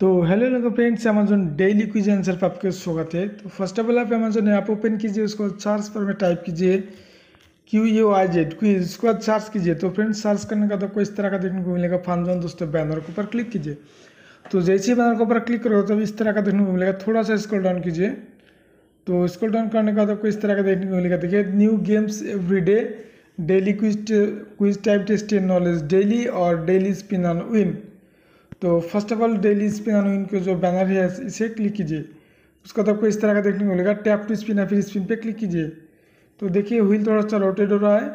तो हेलो लोगों friends Amazon daily quiz answer पर आपके स्वागत है तो फर्स्ट ऑफ ऑल आप अमेजोन ऐप ओपन कीजिए उसको सर्च पर में टाइप कीजिए Q U I Z quiz उसके बाद सर्च कीजिए तो फ्रेंड्स सर्च करने का तो कोई इस तरह का देखने को मिलेगा फानजोन दोस्तों बैनर के ऊपर क्लिक कीजिए तो जैसे ही बैनर के ऊपर क्लिक करोगे तो इस तरह का देखने को मिलेगा थोड़ा सा स्क्रॉल डाउन कीजिए तो स्क्रॉल डाउन करने का तो कोई इस तरह का देखने को मिलेगा देखिए new games every day daily quiz quiz type test knowledge daily और डेली स्पिन ऑन विन तो first of all daily spin अनोइन के जो बैनर है इसे क्लिक कीजिए उसका तो आपको इस तरह का देखने को मिलेगा टैप टू स्पिन या फिर स्पिन पे क्लिक कीजिए तो देखिए व्हील थोड़ा सा रोटेट हो रहा है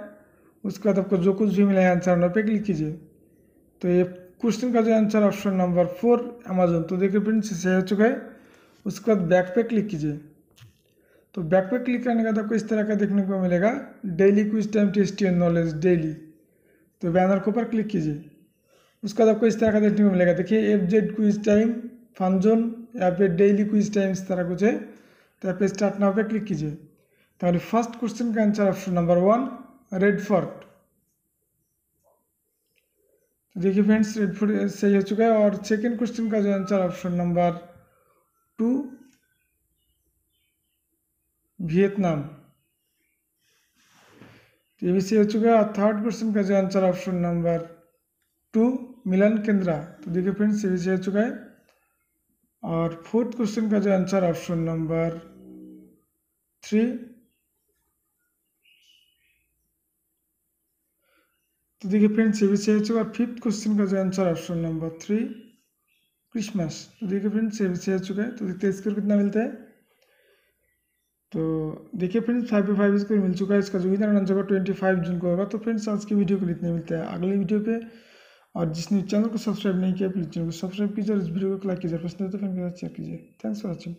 उसके बाद आपको जो कुछ भी मिला है आंसर ऑनर पे क्लिक कीजिए तो ये क्वेश्चन का जो answer option number four Amazon तो देखिए फ्रेंड्स सही हो चुका है उसके बाद बैक पे क्लिक कीजिए तो बैक पे क्लिक करने के बाद आपको इस तरह का देखने को मिलेगा daily quiz time test knowledge daily तो बैनर के ऊपर क्लिक कीजिए उसके बाद आपको इस तरह का देखने को मिलेगा देखिए F Z quiz time function या फिर डेली क्विज टाइम इस तरह कुछ है तो आप स्टार्ट नाव पे क्लिक कीजिए तो फर्स्ट क्वेश्चन का answer option number one Red Fort तो देखिए फ्रेंड्स रेड फोर्ट सही हो चुका है और सेकेंड क्वेश्चन का जो answer option number two Vietnam तो ये भी सही हो चुका है और थर्ड क्वेश्चन का जो answer option number two Milan Kendra तो देखिए फ्रेंड्स ये भी आ चुका है और फोर्थ क्वेश्चन का जो आंसर ऑप्शन नंबर थ्री तो देखिए फ्रेंड्स ये भी सही चुका है फिफ्थ क्वेश्चन का जो answer option number three Christmas तो देखिए फ्रेंड्स ये भी सही चुका है तो देखते हैं स्कोर कितना मिलता है तो देखिए friends five by five score मिल चुका है इसका जो भी आंसर होगा ट्वेंटी फाइव जून को होगा तो फ्रेंड्स आज की वीडियो को लिए इतने हैं अगले अगली वीडियो पे और जिसने चैनल को सब्सक्राइब नहीं किया प्लीज़ चैनल को सब्सक्राइब कीजिए और इस वीडियो को लाइक कीजिए पसंद है तो फैमिली चेक कीजिए थैंक्स फॉर वॉचिंग